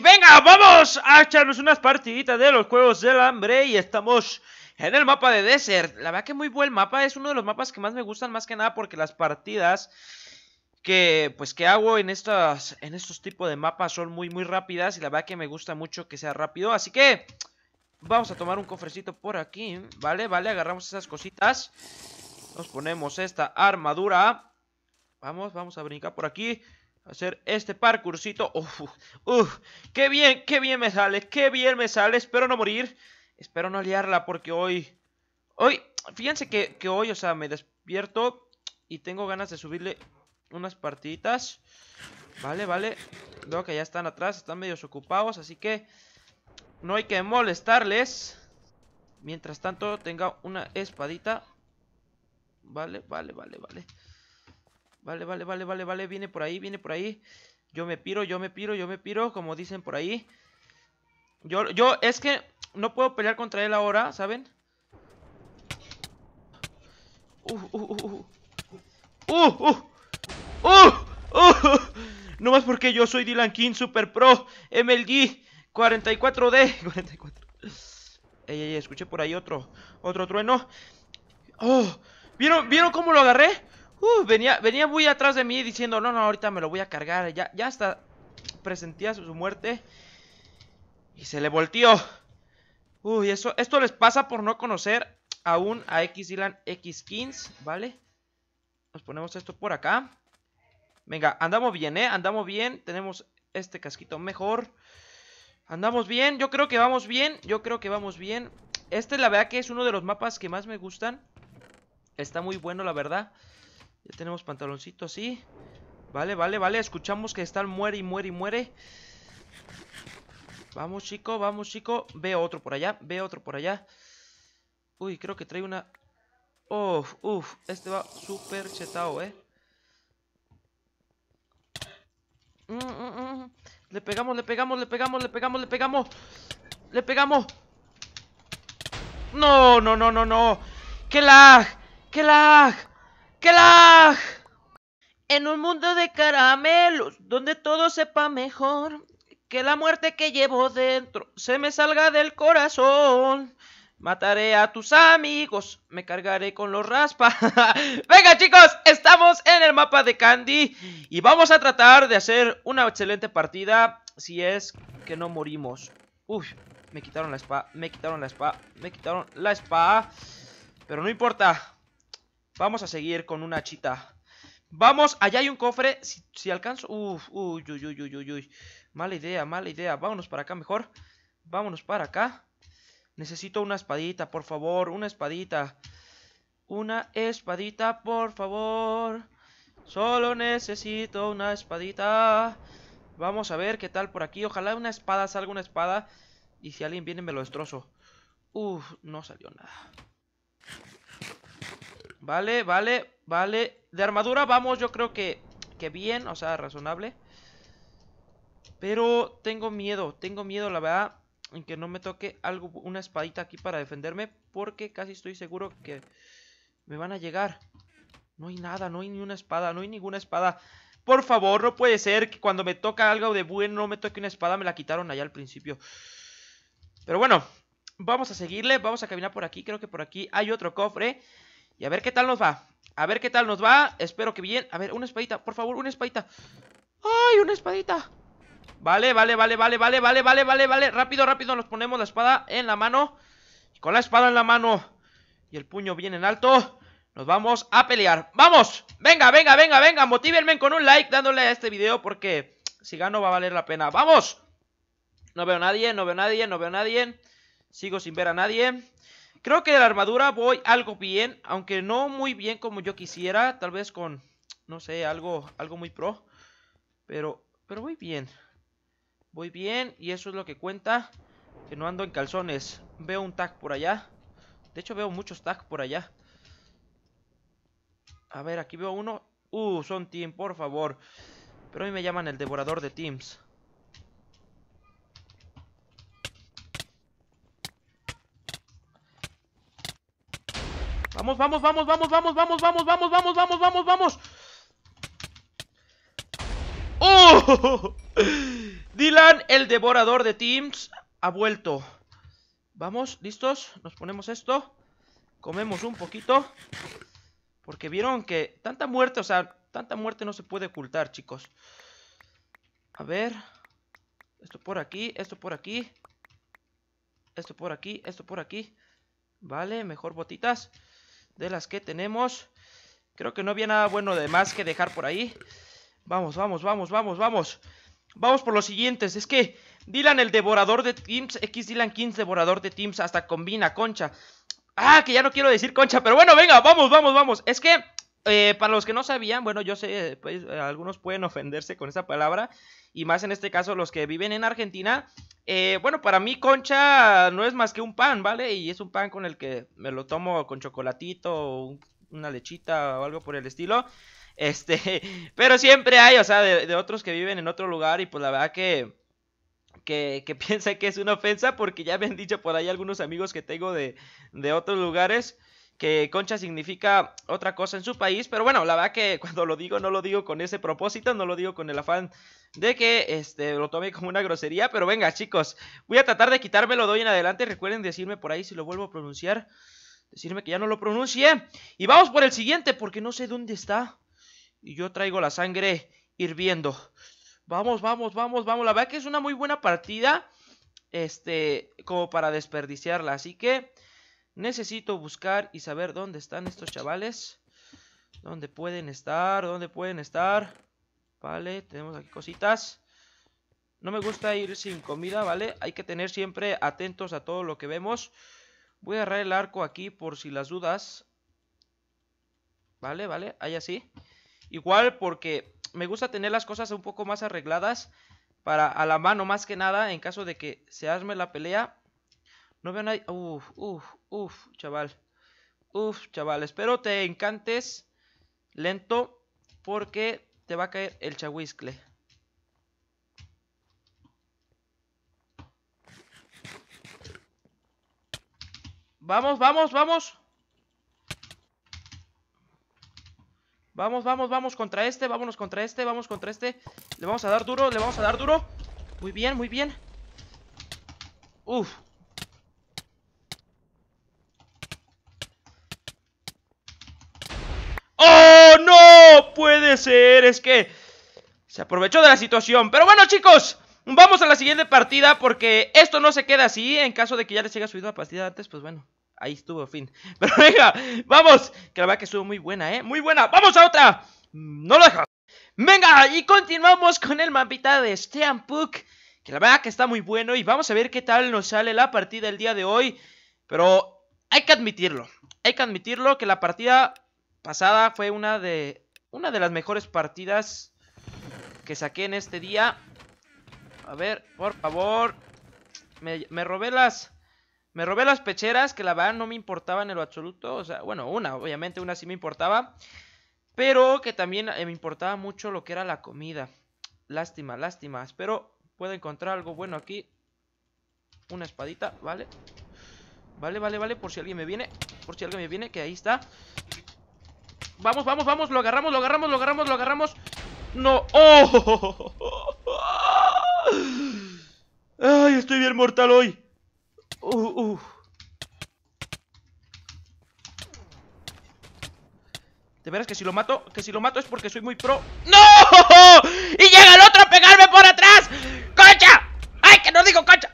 venga, vamos a echarnos unas partiditas de los Juegos del Hambre y estamos en el mapa de Desert. La verdad que muy buen mapa, es uno de los mapas que más me gustan más que nada porque las partidas que pues que hago en estas en estos tipos de mapas son muy muy rápidas y la verdad que me gusta mucho que sea rápido, así que vamos a tomar un cofrecito por aquí, ¿vale? Vale, agarramos esas cositas. Nos ponemos esta armadura. Vamos, vamos a brincar por aquí hacer este parcursito. Uf, uf, qué bien, qué bien me sale, qué bien me sale. Espero no morir, espero no liarla porque hoy... Hoy, fíjense que, hoy, o sea, me despierto y tengo ganas de subirle unas partiditas. Vale, vale. Veo que ya están atrás, están medios ocupados, así que no hay que molestarles. Mientras tanto, tenga una espadita. Vale, vale, vale, vale. Vale, vale, vale, vale, vale. Viene por ahí, viene por ahí. Yo me piro, yo me piro, yo me piro, como dicen por ahí. Yo, yo, es que no puedo pelear contra él ahora, ¿saben? Uh, uh, uh, uh. Uh, uh, uh, uh, uh No más porque yo soy Dylan King Super Pro MLG 44D. 44. Ey, ey, escuché por ahí otro, otro trueno. Oh, ¿vieron, ¿vieron cómo lo agarré? venía, venía muy atrás de mí diciendo, no, no, ahorita me lo voy a cargar. Ya, ya hasta presentía su, muerte. Y se le volteó. Uy, eso, esto les pasa por no conocer aún a Xilan x Kings, ¿vale? Nos ponemos esto por acá. Venga, andamos bien, ¿eh? Andamos bien. Tenemos este casquito mejor. Andamos bien. Yo creo que vamos bien. Yo creo que vamos bien. Este, la verdad que es uno de los mapas que más me gustan. Está muy bueno, la verdad. Ya tenemos pantaloncito así. Vale, vale, vale. Escuchamos que están muere y muere y muere. Vamos, chico, vamos, chico. Veo otro por allá, veo otro por allá. Uy, creo que trae una... Uf, uf. Este va súper chetao, eh. Mm, mm, mm. Le pegamos, le pegamos, le pegamos, le pegamos, le pegamos. Le pegamos. No, no, no, no, no. ¡Qué lag! ¡Qué lag! En un mundo de caramelos, donde todo sepa mejor, que la muerte que llevo dentro se me salga del corazón. Mataré a tus amigos, me cargaré con los raspas. Venga chicos, estamos en el mapa de Candy y vamos a tratar de hacer una excelente partida si es que no morimos. Uy me quitaron la spa, me quitaron la spa, me quitaron la spa, pero no importa, Vamos a seguir con una chita. Vamos, allá hay un cofre. Si, alcanzo... Uf, uy, uy, uy, uy, uy, uy. Mala idea, mala idea. Vámonos para acá mejor. Vámonos para acá. Necesito una espadita, por favor. Una espadita. Una espadita, por favor. Solo necesito una espadita. Vamos a ver qué tal por aquí. Ojalá una espada salga una espada. Y si alguien viene me lo destrozo. Uf, no salió nada. Vale, vale, vale. De armadura vamos, yo creo que, que bien, o sea, razonable. Pero tengo miedo, tengo miedo, la verdad, en que no me toque algo, una espadita aquí para defenderme. Porque casi estoy seguro que me van a llegar. No hay nada, no hay ni una espada, no hay ninguna espada. Por favor, no puede ser que cuando me toca algo de bueno no me toque una espada. Me la quitaron allá al principio. Pero bueno, vamos a seguirle, vamos a caminar por aquí. Creo que por aquí hay otro cofre. Y a ver qué tal nos va. A ver qué tal nos va. Espero que bien. A ver, una espadita, por favor, una espadita. ¡Ay, una espadita! Vale, vale, vale, vale, vale, vale, vale, vale, vale. Rápido, rápido, nos ponemos la espada en la mano. Y con la espada en la mano y el puño bien en alto, nos vamos a pelear. ¡Vamos! Venga, venga, venga, venga. Motívenme con un like dándole a este video porque si gano va a valer la pena. ¡Vamos! No veo a nadie, no veo a nadie, no veo a nadie. Sigo sin ver a nadie. Creo que de la armadura voy algo bien, aunque no muy bien como yo quisiera. Tal vez con, no sé, algo, algo muy pro. Pero, pero voy bien. Voy bien y eso es lo que cuenta. Que no ando en calzones. Veo un tag por allá. De hecho veo muchos tags por allá. A ver, aquí veo uno. Uh, son team, por favor. Pero a mí me llaman el devorador de teams. Vamos, vamos, vamos, vamos, vamos, vamos, vamos, vamos, vamos, vamos, vamos, vamos. ¡Oh! Dylan, el devorador de teams, ha vuelto. Vamos, listos. Nos ponemos esto. Comemos un poquito. Porque vieron que tanta muerte, o sea, tanta muerte no se puede ocultar, chicos. A ver. Esto por aquí, esto por aquí. Esto por aquí, esto por aquí. Vale, mejor botitas de las que tenemos. Creo que no había nada bueno de más que dejar por ahí. Vamos, vamos, vamos, vamos, vamos. Vamos por los siguientes. Es que Dylan el devorador de Teams. X Dylan Kings devorador de Teams. Hasta combina concha. Ah, que ya no quiero decir concha. Pero bueno, venga, vamos, vamos, vamos. Es que eh, para los que no sabían, bueno, yo sé, pues, eh, algunos pueden ofenderse con esa palabra, y más en este caso los que viven en Argentina. Eh, bueno, para mí concha no es más que un pan, ¿vale? Y es un pan con el que me lo tomo con chocolatito, o una lechita o algo por el estilo. Este, pero siempre hay, o sea, de, otros que viven en otro lugar y pues la verdad que... piensa que es una ofensa porque ya me han dicho por ahí algunos amigos que tengo de, de otros lugares que concha significa otra cosa en su país, pero bueno, la verdad que cuando lo digo no lo digo con ese propósito, no lo digo con el afán de que este lo tome como una grosería, pero venga chicos, voy a tratar de quitármelo de hoy en adelante, recuerden decirme por ahí si lo vuelvo a pronunciar, decirme que ya no lo pronuncie, y vamos por el siguiente porque no sé dónde está, y yo traigo la sangre hirviendo, vamos, vamos, vamos, vamos, la verdad que es una muy buena partida, este, como para desperdiciarla, así que... Necesito buscar y saber dónde están estos chavales. Dónde pueden estar, dónde pueden estar. Vale, tenemos aquí cositas. No me gusta ir sin comida, ¿vale? Hay que tener siempre atentos a todo lo que vemos. Voy a agarrar el arco aquí por si las dudas. Vale, vale, ahí así. Igual porque me gusta tener las cosas un poco más arregladas para a la mano más que nada en caso de que se arme la pelea no veo nadie. Uf, uf, uf, chaval. Uf, chaval. Espero te encantes lento porque te va a caer el chahuiscle. Vamos, vamos, vamos. Vamos, vamos, vamos contra este, vámonos contra este, vamos contra este. Le vamos a dar duro, le vamos a dar duro. Muy bien, muy bien. Uf, puede ser, es que se aprovechó de la situación. Pero bueno, chicos, vamos a la siguiente partida porque esto no se queda así. En caso de que ya les haya subido la partida antes, pues bueno, ahí estuvo, fin. Pero venga, vamos, que la verdad que estuvo muy buena, ¿eh? Muy buena, vamos a otra. No lo dejas. Venga, y continuamos con el mapita de Steampunk Que la verdad que está muy bueno y vamos a ver qué tal nos sale la partida el día de hoy. Pero hay que admitirlo, hay que admitirlo que la partida pasada fue una de una de las mejores partidas que saqué en este día. A ver, por favor. Me, robé las... Me robé las pecheras que la verdad no me importaban en lo absoluto. O sea, bueno, una, obviamente, una sí me importaba. Pero que también eh, me importaba mucho lo que era la comida. Lástima, lástima. Espero pueda encontrar algo bueno aquí. Una espadita, vale. Vale, vale, vale, por si alguien me viene. Por si alguien me viene, que ahí está. Vamos, vamos, vamos, lo agarramos, lo agarramos, lo agarramos, lo agarramos No, oh Ay, estoy bien mortal hoy uh, uh. De veras que si lo mato, que si lo mato es porque soy muy pro ¡No! ¡Y llega el otro a pegarme por atrás! ¡Concha! ¡Ay, que no digo concha!